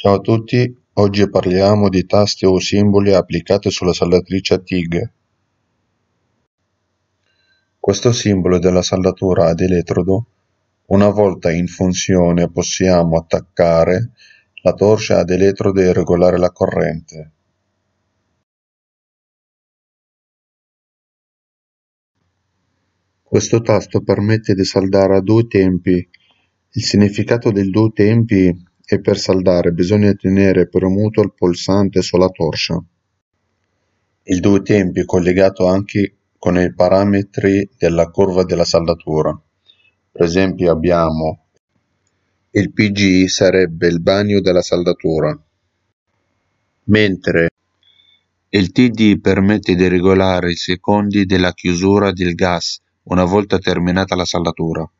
Ciao a tutti, oggi parliamo di taste o simboli applicati sulla saldatrice TIG. Questo simbolo della saldatura ad elettrodo, una volta in funzione possiamo attaccare la torcia ad elettrodo e regolare la corrente. Questo tasto permette di saldare a due tempi. Il significato dei due tempi e per saldare bisogna tenere premuto il pulsante sulla torcia. Il due tempi è collegato anche con i parametri della curva della saldatura. Per esempio abbiamo il PG sarebbe il bagno della saldatura, mentre il TD permette di regolare i secondi della chiusura del gas una volta terminata la saldatura.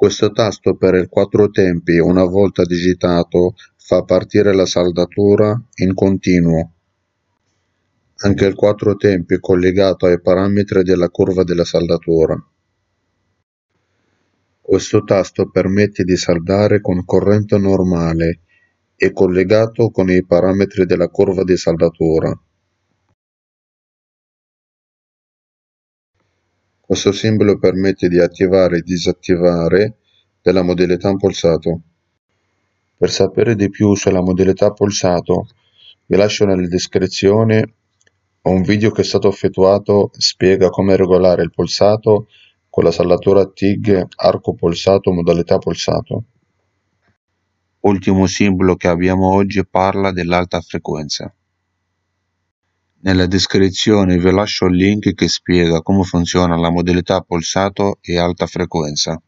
Questo tasto per il quattro tempi una volta digitato fa partire la saldatura in continuo. Anche il quattro tempi è collegato ai parametri della curva della saldatura. Questo tasto permette di saldare con corrente normale e collegato con i parametri della curva di saldatura. Questo simbolo permette di attivare e disattivare della modalità polsato. Per sapere di più sulla modalità polsato vi lascio nella descrizione un video che è stato effettuato spiega come regolare il polsato con la saldatura TIG arco polsato modalità polsato. Ultimo simbolo che abbiamo oggi parla dell'alta frequenza. Nella descrizione vi lascio il link che spiega come funziona la modalità polsato e alta frequenza.